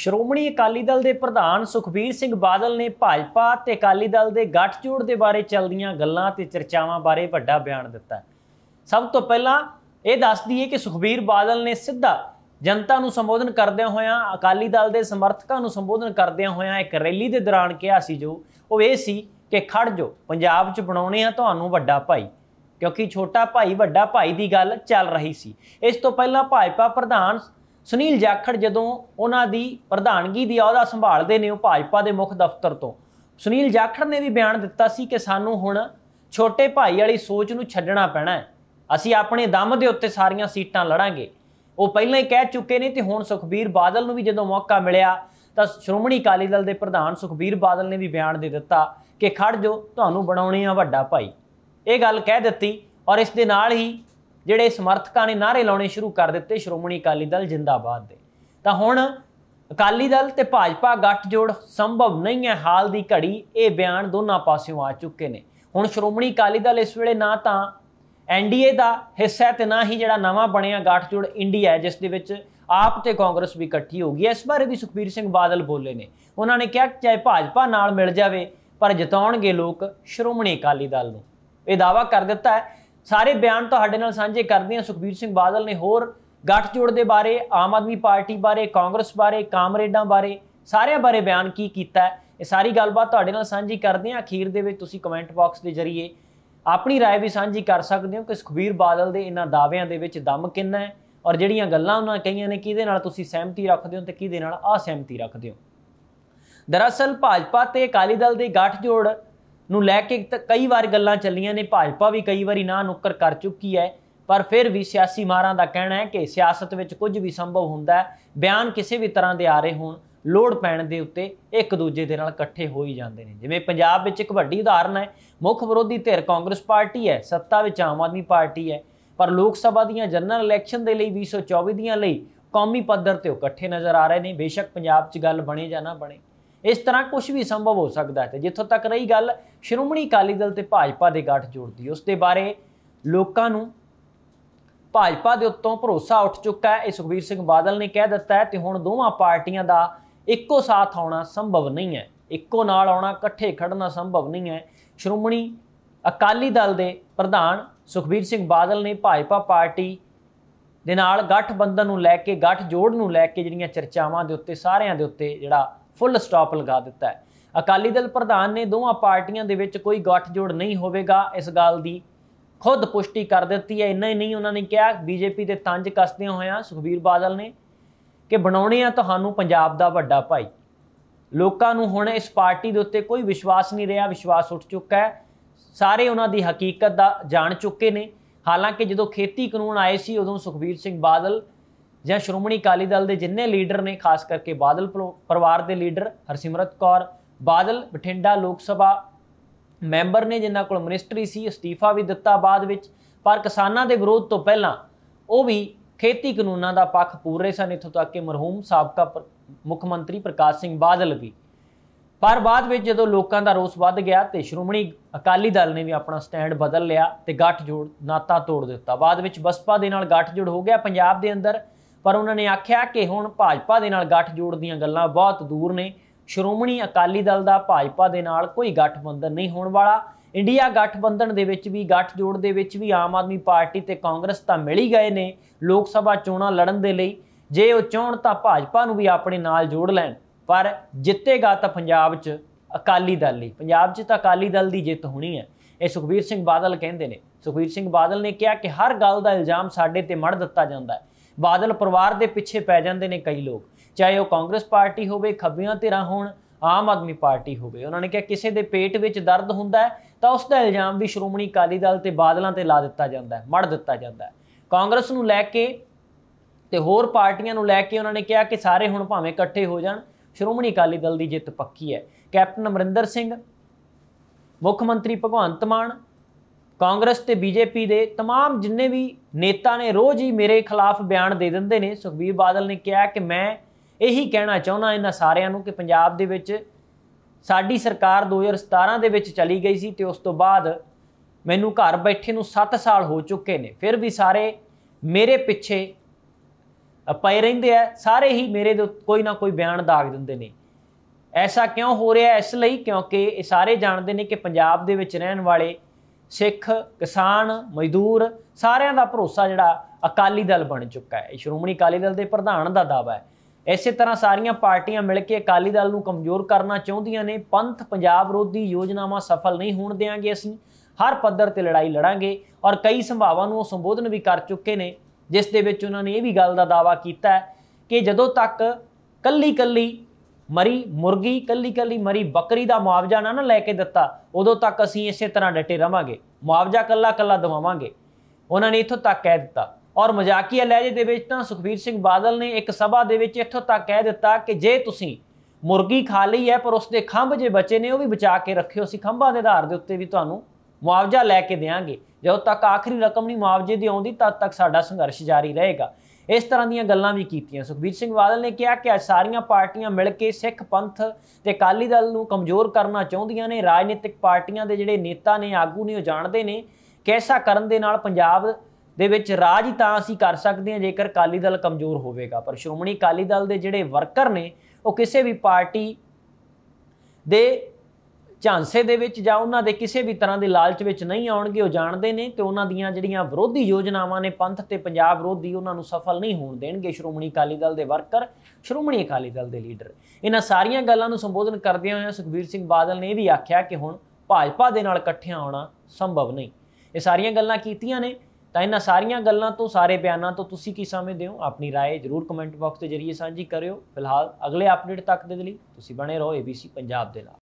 ਸ਼੍ਰੋਮਣੀ ਅਕਾਲੀ ਦਲ ਦੇ ਪ੍ਰਧਾਨ ਸੁਖਬੀਰ ਸਿੰਘ ਬਾਦਲ ਨੇ ਭਾਜਪਾ ਤੇ ਅਕਾਲੀ ਦਲ ਦੇ ਗੱਠਜੋੜ ਦੇ ਬਾਰੇ ਚੱਲਦੀਆਂ ਗੱਲਾਂ ਤੇ ਚਰਚਾਵਾਂ ਬਾਰੇ ਵੱਡਾ ਬਿਆਨ ਦਿੱਤਾ ਸਭ ਤੋਂ ਪਹਿਲਾਂ ਇਹ ਦੱਸ ਦਈਏ ਕਿ ਸੁਖਬੀਰ ਬਾਦਲ ਨੇ ਸਿੱਧਾ ਜਨਤਾ ਨੂੰ ਸੰਬੋਧਨ ਕਰਦਿਆਂ ਹੋਇਆਂ ਅਕਾਲੀ ਦਲ ਦੇ ਸਮਰਥਕਾਂ ਨੂੰ ਸੰਬੋਧਨ ਕਰਦਿਆਂ ਹੋਇਆਂ ਇੱਕ ਰੈਲੀ ਦੇ ਦੌਰਾਨ ਕਿਹਾ ਸੀ ਜੋ ਉਹ ਇਹ ਸੀ ਕਿ ਖੜ ਜੋ ਪੰਜਾਬ 'ਚ ਬਣਾਉਣੇ ਆ ਤੁਹਾਨੂੰ ਵੱਡਾ ਭਾਈ ਕਿਉਂਕਿ ਛੋਟਾ ਭਾਈ ਵੱਡਾ ਭਾਈ ਦੀ ਗੱਲ ਚੱਲ ਰਹੀ ਸੀ ਇਸ ਤੋਂ ਪਹਿਲਾਂ ਭਾਜਪਾ ਪ੍ਰਧਾਨ ਸੁਨੀਲ ਜਾਖੜ ਜਦੋਂ ਉਹਨਾਂ ਦੀ ਪ੍ਰਧਾਨਗੀ ਦੀ ਅਹੁਦਾ ਸੰਭਾਲਦੇ ਨੇ ਉਹ ਭਾਜਪਾ ਦੇ ਮੁੱਖ ਦਫ਼ਤਰ ਤੋਂ ਸੁਨੀਲ ਜਾਖੜ ਨੇ ਵੀ ਬਿਆਨ ਦਿੱਤਾ ਸੀ ਕਿ ਸਾਨੂੰ ਹੁਣ ਛੋਟੇ ਭਾਈ ਵਾਲੀ ਸੋਚ ਨੂੰ ਛੱਡਣਾ ਪੈਣਾ ਹੈ ਅਸੀਂ ਆਪਣੇ ਦਮ ਦੇ ਉੱਤੇ ਸਾਰੀਆਂ ਸੀਟਾਂ ਲੜਾਂਗੇ ਉਹ ਪਹਿਲਾਂ ਹੀ ਕਹਿ ਚੁੱਕੇ ਨੇ ਤੇ ਹੁਣ ਸੁਖਬੀਰ ਬਾਦਲ ਨੂੰ ਵੀ ਜਦੋਂ ਮੌਕਾ ਮਿਲਿਆ ਤਾਂ ਸ਼੍ਰੋਮਣੀ ਅਕਾਲੀ ਦਲ ਦੇ ਪ੍ਰਧਾਨ ਸੁਖਬੀਰ ਬਾਦਲ ਨੇ ਵੀ ਬਿਆਨ ਦੇ ਦਿੱਤਾ ਕਿ ਖੜ ਜੋ ਤੁਹਾਨੂੰ ਬਣਾਉਣੇ ਆ ਵੱਡਾ ਭਾਈ ਇਹ ਗੱਲ ਕਹਿ ਦਿੱਤੀ ਔਰ ਇਸ ਦੇ ਨਾਲ ਹੀ ਜਿਹੜੇ ਸਮਰਥਕਾਂ ਨੇ ਨਾਰੇ ਲਾਉਣੇ ਸ਼ੁਰੂ ਕਰ ਦਿੱਤੇ ਸ਼੍ਰੋਮਣੀ ਅਕਾਲੀ ਦਲ ਜਿੰਦਾਬਾਦ ਦੇ ਤਾਂ ਹੁਣ ਅਕਾਲੀ ਦਲ ਤੇ ਭਾਜਪਾ ਗੱਠਜੋੜ ਸੰਭਵ ਨਹੀਂ ਹੈ ਹਾਲ ਦੀ ਘੜੀ ਇਹ ਬਿਆਨ ਦੋਨਾਂ ਪਾਸਿਓਂ ਆ ਚੁੱਕੇ ਨੇ ਹੁਣ ਸ਼੍ਰੋਮਣੀ ਅਕਾਲੀ ਦਲ ਇਸ ਵੇਲੇ ਨਾ ਤਾਂ ਐਨਡੀਏ ਦਾ ਹਿੱਸਾ ਤੇ ਨਾ ਹੀ ਜਿਹੜਾ ਨਵਾਂ ਬਣਿਆ ਗੱਠਜੋੜ ਇੰਡੀਆ ਜਿਸ ਦੇ ਵਿੱਚ ਆਪ ਤੇ ਕਾਂਗਰਸ ਵੀ ਇਕੱਠੀ ਹੋ ਗਈ ਇਸ ਬਾਰੇ ਵੀ ਸੁਖਬੀਰ ਸਿੰਘ ਬਾਦਲ ਬੋਲੇ ਨੇ ਉਹਨਾਂ ਨੇ ਕਿਹਾ ਚਾਹੇ ਭਾਜਪਾ ਨਾਲ ਮਿਲ ਜਾਵੇ ਪਰ ਜਿਤਾਉਣਗੇ ਲੋਕ ਸ਼੍ਰੋਮਣੀ ਅਕਾਲੀ ਦਲ ਨੂੰ ਇਹ ਦਾਵਾ ਕਰ ਦਿੱਤਾ ਹੈ ਸਾਰੇ ਬਿਆਨ ਤੁਹਾਡੇ ਨਾਲ ਸਾਂਝੇ ਕਰਦੇ ਹਾਂ ਸੁਖਬੀਰ ਸਿੰਘ ਬਾਦਲ ਨੇ ਹੋਰ ਗੱਠਜੋੜ ਦੇ ਬਾਰੇ ਆਮ ਆਦਮੀ ਪਾਰਟੀ ਬਾਰੇ ਕਾਂਗਰਸ ਬਾਰੇ ਕਾਮਰੇਡਾਂ ਬਾਰੇ ਸਾਰਿਆਂ ਬਾਰੇ ਬਿਆਨ ਕੀ ਕੀਤਾ ਇਹ ਸਾਰੀ ਗੱਲਬਾਤ ਤੁਹਾਡੇ ਨਾਲ ਸਾਂਝੀ ਕਰਦੇ ਹਾਂ ਅਖੀਰ ਦੇ ਵਿੱਚ ਤੁਸੀਂ ਕਮੈਂਟ ਬਾਕਸ ਦੇ ਜ਼ਰੀਏ ਆਪਣੀ رائے ਵੀ ਸਾਂਝੀ ਕਰ ਸਕਦੇ ਹੋ ਕਿ ਸੁਖਬੀਰ ਬਾਦਲ ਦੇ ਇਹਨਾਂ ਦਾਅਵਿਆਂ ਦੇ ਵਿੱਚ ਦਮ ਕਿੰਨਾ ਹੈ ਔਰ ਜਿਹੜੀਆਂ ਗੱਲਾਂ ਉਹਨਾਂ ਕਹੀਆਂ ਨੇ ਕਿਹਦੇ ਨਾਲ ਤੁਸੀਂ ਸਹਿਮਤੀ ਰੱਖਦੇ ਹੋ ਤੇ ਕਿਹਦੇ ਨਾਲ ਅਸਹਿਮਤੀ ਰੱਖਦੇ ਹੋ ਦਰਅਸਲ ਭਾਜਪਾ ਤੇ ਅਕਾਲੀ ਦਲ ਦੇ ਗੱਠਜੋੜ ਨੂੰ ਲੈ ਕੇ ਕਈ ਵਾਰ ਗੱਲਾਂ ਚੱਲੀਆਂ ਨੇ ਭਾਜਪਾ ਵੀ ਕਈ ਵਾਰੀ ਨਾ ਨੁੱਕਰ ਕਰ ਚੁੱਕੀ ਹੈ ਪਰ ਫਿਰ ਵੀ ਸਿਆਸੀ ਮਾਰਾਂ ਦਾ ਕਹਿਣਾ ਹੈ ਕਿ ਸਿਆਸਤ ਵਿੱਚ ਕੁਝ ਵੀ ਸੰਭਵ ਹੁੰਦਾ ਹੈ ਬਿਆਨ ਕਿਸੇ ਵੀ ਤਰ੍ਹਾਂ ਦੇ ਆ ਰਹੇ ਹੋਣ ਲੋੜ ਪੈਣ ਦੇ ਉੱਤੇ ਇੱਕ ਦੂਜੇ ਦੇ ਨਾਲ ਇਕੱਠੇ ਹੋ ਹੀ ਜਾਂਦੇ ਨੇ ਜਿਵੇਂ ਪੰਜਾਬ ਵਿੱਚ ਇੱਕ ਵੱਡੀ ਉਦਾਹਰਨ ਹੈ ਮੁੱਖ ਵਿਰੋਧੀ ਧਿਰ ਕਾਂਗਰਸ ਪਾਰਟੀ ਹੈ ਸੱਤਾ ਵਿੱਚ ਆਮ ਆਦਮੀ ਪਾਰਟੀ ਹੈ ਪਰ ਲੋਕ ਸਭਾ ਦੀਆਂ ਜਨਰਲ ਇਲੈਕਸ਼ਨ ਦੇ ਲਈ 2024 ਦੀਆਂ ਲਈ ਕੌਮੀ ਪੱਧਰ ਤੇ ਇਕੱਠੇ ਨਜ਼ਰ ਆ ਰਹੇ ਨੇ ਬੇਸ਼ੱਕ ਪੰਜਾਬ 'ਚ ਗੱਲ ਬਣੇ ਜਾਂ ਨਾ ਬਣੇ ਇਸ ਤਰ੍ਹਾਂ ਕੁਝ ਵੀ ਸੰਭਵ ਹੋ ਸਕਦਾ ਹੈ ਤੇ ਜਿੱਥੋਂ ਤੱਕ ਰਹੀ ਗੱਲ ਸ਼੍ਰੋਮਣੀ ਅਕਾਲੀ ਦਲ ਤੇ ਭਾਜਪਾ ਦੇ ਗੱਠ ਜੋੜਦੀ ਉਸ ਦੇ ਬਾਰੇ ਲੋਕਾਂ ਨੂੰ ਭਾਜਪਾ ਦੇ ਉੱਤੋਂ ਭਰੋਸਾ ਉੱਠ ਚੁੱਕਾ ਹੈ ਇਹ ਸੁਖਬੀਰ ਸਿੰਘ ਬਾਦਲ ਨੇ ਕਹਿ ਦਿੱਤਾ ਹੈ ਤੇ ਹੁਣ ਦੋਵਾਂ ਪਾਰਟੀਆਂ ਦਾ ਇੱਕੋ ਸਾਥ ਆਉਣਾ ਸੰਭਵ ਨਹੀਂ ਹੈ ਇੱਕੋ ਨਾਲ ਆਉਣਾ ਇਕੱਠੇ ਖੜਨਾ ਸੰਭਵ ਨਹੀਂ ਹੈ ਸ਼੍ਰੋਮਣੀ ਅਕਾਲੀ ਦਲ ਦੇ ਪ੍ਰਧਾਨ ਸੁਖਬੀਰ ਸਿੰਘ ਬਾਦਲ ਨੇ ਭਾਜਪਾ ਪਾਰਟੀ ਦੇ ਨਾਲ ਗੱਠਬੰਧਨ ਨੂੰ ਲੈ ਕੇ ਗੱਠ ਜੋੜ ਨੂੰ ਲੈ ਕੇ ਜਿਹੜੀਆਂ ਚਰਚਾਵਾਂ ਦੇ ਉੱਤੇ ਸਾਰਿਆਂ ਦੇ ਉੱਤੇ ਜਿਹੜਾ ਫੁੱਲ ਸਟਾਪ ਲਗਾ ਦਿੱਤਾ ਹੈ ਅਕਾਲੀ ਦਲ ਪ੍ਰਧਾਨ ਨੇ ਦੋਵਾਂ ਪਾਰਟੀਆਂ ਦੇ ਵਿੱਚ ਕੋਈ ਗੱਠਜੋੜ ਨਹੀਂ ਹੋਵੇਗਾ ਇਸ ਗੱਲ ਦੀ ਖੁਦ ਪੁਸ਼ਟੀ ਕਰ ਦਿੱਤੀ ਹੈ ਇੰਨਾ ਹੀ ਨਹੀਂ ਉਹਨਾਂ ਨੇ ਕਿਹਾ ਬੀਜੇਪੀ ਦੇ ਤੰਜ ਕਸਦੇ ਹੋਇਆਂ ਸੁਖਬੀਰ ਬਾਦਲ ਨੇ ਕਿ ਬਣਾਉਣੇ ਆ ਤੁਹਾਨੂੰ ਪੰਜਾਬ ਦਾ ਵੱਡਾ ਭਾਈ ਲੋਕਾਂ ਨੂੰ ਹੁਣ ਇਸ ਪਾਰਟੀ ਦੇ ਉੱਤੇ ਕੋਈ ਵਿਸ਼ਵਾਸ ਨਹੀਂ ਰਿਹਾ ਵਿਸ਼ਵਾਸ ਉੱਠ ਚੁੱਕਾ ਹੈ ਸਾਰੇ ਉਹਨਾਂ ਦੀ ਹਕੀਕਤ ਦਾ ਜਾਣ ਚੁੱਕੇ ਨੇ ਹਾਲਾਂਕਿ ਜਦੋਂ ਖੇਤੀ ਕਾਨੂੰਨ ਆਏ ਸੀ ਉਦੋਂ ਸੁਖਬੀਰ ਸਿੰਘ ਬਾਦਲ ਜਾਂ ਸ਼੍ਰੋਮਣੀ ਅਕਾਲੀ ਦਲ ਦੇ ਜਿੰਨੇ ਲੀਡਰ ਨੇ ਖਾਸ ਕਰਕੇ ਬਾਦਲ ਪਰਿਵਾਰ ਦੇ ਲੀਡਰ ਹਰਸਿਮਰਤ ਕੌਰ ਬਾਦਲ ਬਠਿੰਡਾ ਲੋਕ ਸਭਾ ਮੈਂਬਰ ਨੇ ਜਿਨ੍ਹਾਂ ਕੋਲ ਮਿਨਿਸਟਰੀ ਸੀ ਅਸਤੀਫਾ ਵੀ ਦਿੱਤਾ ਬਾਅਦ ਵਿੱਚ ਪਰ ਕਿਸਾਨਾਂ ਦੇ ਵਿਰੋਧ ਤੋਂ ਪਹਿਲਾਂ ਉਹ ਵੀ ਖੇਤੀ ਕਾਨੂੰਨਾਂ ਦਾ ਪੱਖ ਪੂਰੇ ਸਨ ਇਥੋਂ ਤੱਕ ਕਿ ਮਰਹੂਮ ਸਾਬਕਾ ਮੁੱਖ ਮੰਤਰੀ ਪ੍ਰਕਾਸ਼ ਸਿੰਘ ਬਾਦਲ ਵੀ ਪਰ ਬਾਅਦ ਵਿੱਚ ਜਦੋਂ ਲੋਕਾਂ ਦਾ ਰੋਸ ਵੱਧ ਗਿਆ ਤੇ ਸ਼੍ਰੋਮਣੀ ਅਕਾਲੀ ਦਲ ਨੇ ਵੀ ਆਪਣਾ ਸਟੈਂਡ ਬਦਲ ਲਿਆ ਤੇ ਗੱਠ ਜੋੜ ਨਾਤਾ ਤੋੜ ਦਿੱਤਾ ਬਾਅਦ ਵਿੱਚ ਬਸਪਾ ਦੇ ਨਾਲ ਗੱਠ ਜੋੜ ਹੋ ਗਿਆ ਪੰਜਾਬ ਦੇ ਅੰਦਰ ਪਰ ਉਹਨਾਂ ਨੇ ਆਖਿਆ ਕਿ ਹੁਣ ਭਾਜਪਾ ਦੇ ਨਾਲ ਗੱਠ ਜੋੜ ਦੀਆਂ ਗੱਲਾਂ ਬਹੁਤ ਦੂਰ ਨੇ ਸ਼੍ਰੋਮਣੀ ਅਕਾਲੀ ਦਲ ਦਾ ਭਾਜਪਾ ਦੇ ਨਾਲ ਕੋਈ ਗਠਬੰਧਨ ਨਹੀਂ ਹੋਣ ਵਾਲਾ ਇੰਡੀਆ ਗਠਬੰਧਨ ਦੇ ਵਿੱਚ ਵੀ ਗੱਠ ਜੋੜ ਦੇ ਵਿੱਚ ਵੀ ਆਮ ਆਦਮੀ ਪਾਰਟੀ ਤੇ ਕਾਂਗਰਸ ਤਾਂ ਮਿਲ ਹੀ ਗਏ ਨੇ ਲੋਕ ਸਭਾ ਚੋਣਾਂ ਲੜਨ ਦੇ ਲਈ ਜੇ ਉਹ ਚਾਹਣ ਤਾਂ ਭਾਜਪਾ ਨੂੰ ਵੀ ਆਪਣੇ ਨਾਲ ਜੋੜ ਲੈਣ ਪਰ ਜਿੱਤੇਗਾ ਤਾਂ ਪੰਜਾਬ 'ਚ ਅਕਾਲੀ ਦਲ ਹੀ ਪੰਜਾਬ 'ਚ ਤਾਂ ਅਕਾਲੀ ਦਲ ਦੀ ਜਿੱਤ ਹੋਣੀ ਹੈ ਇਹ ਸੁਖਬੀਰ ਸਿੰਘ ਬਾਦਲ ਕਹਿੰਦੇ ਨੇ ਸੁਖਬੀਰ ਸਿੰਘ ਬਾਦਲ ਨੇ ਕਿਹਾ ਕਿ ਹਰ ਗੱਲ ਦਾ ਇਲਜ਼ਾਮ ਸਾਡੇ ਤੇ ਮੜ ਦਿੱਤਾ ਜਾਂਦਾ ਹੈ ਬਾਦਲ ਪਰਿਵਾਰ ਦੇ ਪਿੱਛੇ ਪੈ ਜਾਂਦੇ ਨੇ ਕਈ ਲੋਕ ਚਾਹੇ ਉਹ ਕਾਂਗਰਸ ਪਾਰਟੀ ਹੋਵੇ ਖੱਬੀਆਂ ਧਿਰਾਂ ਹੋਣ ਆਮ ਆਦਮੀ ਪਾਰਟੀ ਹੋਵੇ ਉਹਨਾਂ ਨੇ ਕਿਹਾ ਕਿਸੇ ਦੇ ਪੇਟ ਵਿੱਚ ਦਰਦ ਹੁੰਦਾ ਤਾਂ ਉਸ ਦਾ ਇਲਜ਼ਾਮ ਵੀ ਸ਼੍ਰੋਮਣੀ ਅਕਾਲੀ ਦਲ ਤੇ ਬਾਦਲਾਂ ਤੇ ਲਾ ਦਿੱਤਾ ਜਾਂਦਾ ਹੈ ਮੜ ਦਿੱਤਾ ਜਾਂਦਾ ਹੈ ਕਾਂਗਰਸ ਨੂੰ ਲੈ ਕੇ ਤੇ ਹੋਰ ਪਾਰਟੀਆਂ ਨੂੰ ਲੈ ਕੇ ਉਹਨਾਂ ਨੇ ਕਿਹਾ ਕਿ ਸਾਰੇ ਹੁਣ ਭਾਵੇਂ ਇਕੱਠੇ ਹੋ ਜਾਣ ਸ਼੍ਰੋਮਣੀ ਅਕਾਲੀ ਦਲ ਦੀ ਜਿੱਤ ਪੱਕੀ ਹੈ ਕੈਪਟਨ ਅਮਰਿੰਦਰ ਸਿੰਘ ਮੁੱਖ ਮੰਤਰੀ ਭਗਵੰਤ ਮਾਨ ਕਾਂਗਰਸ ਤੇ ਬੀਜੇਪੀ ਦੇ तमाम ਜਿੰਨੇ ਵੀ ਨੇਤਾ ਨੇ ਰੋਜ਼ ਹੀ ਮੇਰੇ ਖਿਲਾਫ ਬਿਆਨ ਦੇ ਦਿੰਦੇ ਨੇ ਸੁਖਬੀਰ ਬਾਦਲ ਨੇ ਕਿਹਾ ਕਿ ਮੈਂ ਇਹੀ ਕਹਿਣਾ ਚਾਹੁੰਦਾ ਇਹਨਾਂ ਸਾਰਿਆਂ ਨੂੰ ਕਿ ਪੰਜਾਬ ਦੇ ਵਿੱਚ ਸਾਡੀ ਸਰਕਾਰ 2017 ਦੇ ਵਿੱਚ ਚਲੀ ਗਈ ਸੀ ਤੇ ਉਸ ਤੋਂ ਬਾਅਦ ਮੈਨੂੰ ਘਰ ਬੈਠੇ ਨੂੰ 7 ਸਾਲ ਹੋ ਚੁੱਕੇ ਨੇ ਫਿਰ ਵੀ ਸਾਰੇ ਮੇਰੇ ਪਿੱਛੇ ਪਏ ਰਹਿੰਦੇ ਆ ਸਾਰੇ ਹੀ ਮੇਰੇ ਦੇ ਕੋਈ ਨਾ ਕੋਈ ਬਿਆਨ ਦਾਗ ਦਿੰਦੇ ਨੇ ਐਸਾ ਕਿਉਂ ਹੋ ਰਿਹਾ ਇਸ ਲਈ ਕਿਉਂਕਿ ਇਹ ਸਾਰੇ ਜਾਣਦੇ ਨੇ ਕਿ ਪੰਜਾਬ ਦੇ ਵਿੱਚ ਰਹਿਣ ਵਾਲੇ ਸਿੱਖ ਕਿਸਾਨ ਮਜ਼ਦੂਰ ਸਾਰਿਆਂ ਦਾ ਭਰੋਸਾ ਜਿਹੜਾ ਅਕਾਲੀ ਦਲ ਬਣ ਚੁੱਕਾ ਹੈ ਸ਼੍ਰੋਮਣੀ ਅਕਾਲੀ ਦਲ ਦੇ ਪ੍ਰਧਾਨ ਦਾ ਦਾਵਾ ਹੈ ਇਸੇ ਤਰ੍ਹਾਂ ਸਾਰੀਆਂ ਪਾਰਟੀਆਂ ਮਿਲ ਕੇ ਅਕਾਲੀ ਦਲ ਨੂੰ ਕਮਜ਼ੋਰ ਕਰਨਾ ਚਾਹੁੰਦੀਆਂ ਨੇ ਪੰਥ ਪੰਜਾਬ ਵਿਰੋਧੀ ਯੋਜਨਾਵਾਂ ਸਫਲ ਨਹੀਂ ਹੋਣ ਦੇਵਾਂਗੇ ਅਸੀਂ ਹਰ ਪੱਧਰ ਤੇ ਲੜਾਈ ਲੜਾਂਗੇ ਔਰ ਕਈ ਸੰਭਾਵਾਂ ਨੂੰ ਸੰਬੋਧਨ ਵੀ ਕਰ ਚੁੱਕੇ ਨੇ ਜਿਸ ਦੇ ਵਿੱਚ ਉਹਨਾਂ ਨੇ ਇਹ ਵੀ ਗੱਲ ਦਾ ਦਾਵਾ ਕੀਤਾ ਕਿ ਜਦੋਂ ਤੱਕ ਕੱਲੀ ਕੱਲੀ ਮਰੀ ਮੁਰਗੀ ਕੱਲੀ ਕੱਲੀ ਮਰੀ ਬੱਕਰੀ ਦਾ ਮੁਆਵਜ਼ਾ ਨਾ ਨਾ ਲੈ ਕੇ ਦਿੱਤਾ ਉਦੋਂ ਤੱਕ ਅਸੀਂ ਇਸੇ ਤਰ੍ਹਾਂ ਡਟੇ ਰਵਾਂਗੇ ਮੁਆਵਜ਼ਾ ਕੱਲਾ ਕੱਲਾ ਦਵਾਵਾਂਗੇ ਉਹਨਾਂ ਨੇ ਇਥੋਂ ਤੱਕ ਕਹਿ ਦਿੱਤਾ ਔਰ ਮਜ਼ਾਕੀਆ ਲਹਿਜੇ ਦੇ ਵਿੱਚ ਤਾਂ ਸੁਖਬੀਰ ਸਿੰਘ ਬਾਦਲ ਨੇ ਇੱਕ ਸਭਾ ਦੇ ਵਿੱਚ ਇੱਥੋਂ ਤੱਕ ਕਹਿ ਦਿੱਤਾ ਕਿ ਜੇ ਤੁਸੀਂ ਮੁਰਗੀ ਖਾ ਲਈ ਹੈ ਪਰ ਉਸਦੇ ਖੰਭ ਜੇ ਬਚੇ ਨੇ ਉਹ ਵੀ ਬਚਾ ਕੇ ਰੱਖਿਓ ਅਸੀਂ ਖੰਭਾਂ ਦੇ ਆਧਾਰ ਦੇ ਉੱਤੇ ਵੀ ਤੁਹਾਨੂੰ ਮੁਆਵਜ਼ਾ ਲੈ ਕੇ ਦੇਵਾਂਗੇ ਜਦੋਂ ਤੱਕ ਆਖਰੀ ਰਕਮ ਨਹੀਂ ਮੁਆਵਜ਼ੇ ਦੀ ਆਉਂਦੀ ਤਦ ਤੱਕ ਸਾਡਾ ਸੰਘਰਸ਼ ਜਾਰੀ ਰਹੇਗਾ ਇਸ ਤਰ੍ਹਾਂ ਦੀਆਂ ਗੱਲਾਂ ਵੀ ਕੀਤੀਆਂ ਸੁਖਬੀਰ ਸਿੰਘ ਬਾਦਲ ਨੇ ਕਿਹਾ ਕਿ ਅੱਜ ਸਾਰੀਆਂ ਪਾਰਟੀਆਂ ਮਿਲ ਕੇ ਸਿੱਖ ਪੰਥ ਤੇ ਕਾਲੀ ਦਲ ਨੂੰ ਕਮਜ਼ੋਰ ਕਰਨਾ ਚਾਹੁੰਦੀਆਂ ਨੇ ਰਾਜਨੀਤਿਕ ਪਾਰਟੀਆਂ ਦੇ ਜਿਹੜੇ ਨੇਤਾ ਨੇ ਆਗੂ ਨੇ ਉਹ ਜਾਣਦੇ ਨੇ ਕੈਸਾ ਕਰਨ ਦੇ ਨਾਲ ਪੰਜਾਬ ਦੇ ਵਿੱਚ ਰਾਜ ਤਾਂ ਅਸੀਂ ਕਰ ਸਕਦੇ ਹਾਂ ਜੇਕਰ ਕਾਲੀ ਦਲ ਕਮਜ਼ੋਰ ਹੋਵੇਗਾ ਪਰ ਸ਼੍ਰੋਮਣੀ ਕਾਲੀ ਦਲ ਦੇ ਜਿਹੜੇ ਵਰਕਰ ਨੇ ਉਹ ਕਿਸੇ ਵੀ ਪਾਰਟੀ ਦੇ ਝਾਂਸੇ ਦੇ ਵਿੱਚ ਜਾਂ ਉਹਨਾਂ ਦੇ ਕਿਸੇ ਵੀ ਤਰ੍ਹਾਂ ਦੇ ਲਾਲਚ ਵਿੱਚ ਨਹੀਂ ਆਉਣਗੇ ਉਹ ਜਾਣਦੇ ਨੇ ਤੇ ਉਹਨਾਂ ਦੀਆਂ ਜਿਹੜੀਆਂ ਵਿਰੋਧੀ ਯੋਜਨਾਵਾਂ ਨੇ ਪੰਥ ਤੇ ਪੰਜਾਬ ਵਿਰੋਧੀ ਉਹਨਾਂ ਨੂੰ ਸਫਲ ਨਹੀਂ ਹੋਣ ਦੇਣਗੇ ਸ਼੍ਰੋਮਣੀ ਕਾਲੀ ਦਲ ਦੇ ਵਰਕਰ ਸ਼੍ਰੋਮਣੀ ਅਕਾਲੀ ਦਲ ਦੇ ਲੀਡਰ ਇਹਨਾਂ ਸਾਰੀਆਂ ਗੱਲਾਂ ਨੂੰ ਸੰਬੋਧਨ ਕਰਦਿਆਂ ਹੋਇਆਂ ਸੁਖਬੀਰ ਸਿੰਘ ਬਾਦਲ ਨੇ ਇਹ ਵੀ ਆਖਿਆ ਕਿ ਹੁਣ ਭਾਜਪਾ ਦੇ ਨਾਲ ਇਕੱਠਿਆਂ ਆਉਣਾ ਸੰਭਵ ਨਹੀਂ ਇਹ ਸਾਰੀਆਂ ਗੱਲਾਂ ਕੀਤੀਆਂ ਨੇ ਤਾਂ ਇਹਨਾਂ ਸਾਰੀਆਂ ਗੱਲਾਂ ਤੋਂ ਸਾਰੇ ਬਿਆਨਾਂ ਤੋਂ ਤੁਸੀਂ ਕੀ ਸਮਝਦੇ ਹੋ ਆਪਣੀ رائے ਜਰੂਰ ਕਮੈਂਟ ਬਾਕਸ ਦੇ ਜ਼ਰੀਏ ਸਾਂਝੀ ਕਰਿਓ ਫਿਲਹਾਲ ਅਗਲੇ ਅਪਡੇਟ ਤੱਕ ਦੇ ਲਈ ਤੁਸੀਂ ਬਣੇ ਰਹੋ ABC ਪੰਜਾਬ ਦੇ ਨਾਲ